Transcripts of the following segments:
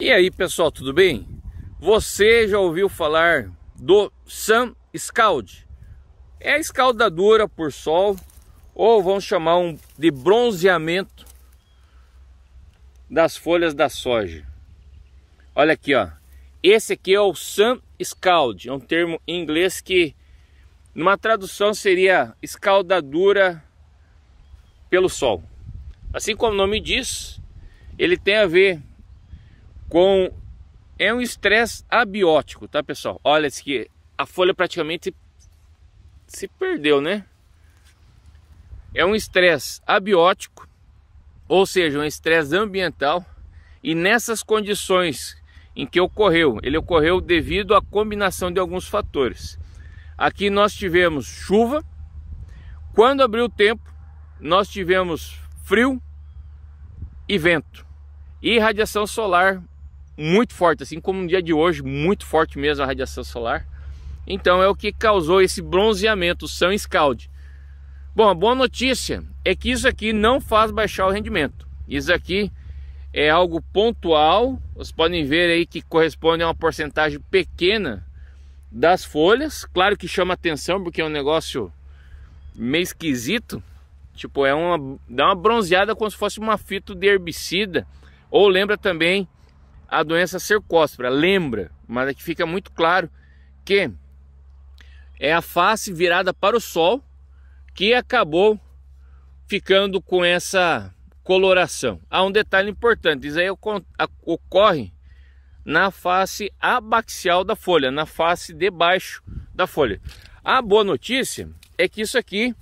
E aí pessoal, tudo bem? Você já ouviu falar do Sun Scald? É a escaldadura por sol, ou vamos chamar um de bronzeamento das folhas da soja. Olha aqui, ó. Esse aqui é o Sun Scald, é um termo em inglês que numa tradução seria escaldadura pelo sol. Assim como o nome diz, ele tem a ver com é um estresse abiótico, tá pessoal? Olha isso aqui, a folha praticamente se perdeu, né? É um estresse abiótico, ou seja, um estresse ambiental. E nessas condições em que ocorreu, ele ocorreu devido à combinação de alguns fatores. Aqui nós tivemos chuva, quando abriu o tempo, nós tivemos frio e vento e radiação solar muito forte, assim como no dia de hoje, muito forte mesmo a radiação solar. Então é o que causou esse bronzeamento, São Scald. Bom, a boa notícia é que isso aqui não faz baixar o rendimento. Isso aqui é algo pontual. Vocês podem ver aí que corresponde a uma porcentagem pequena das folhas. Claro que chama atenção porque é um negócio meio esquisito. Tipo, é uma dá uma bronzeada como se fosse uma fita de herbicida ou lembra também a doença cercóspora, lembra, mas aqui é fica muito claro que é a face virada para o sol que acabou ficando com essa coloração. Há um detalhe importante, isso aí ocorre na face abaxial da folha, na face de baixo da folha. A boa notícia é que isso aqui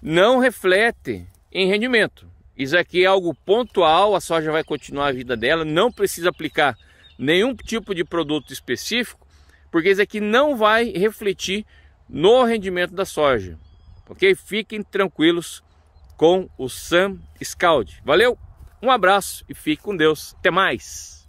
não reflete em rendimento. Isso aqui é algo pontual, a soja vai continuar a vida dela, não precisa aplicar nenhum tipo de produto específico, porque isso aqui não vai refletir no rendimento da soja. Ok? Fiquem tranquilos com o Sam Scout. Valeu, um abraço e fique com Deus. Até mais!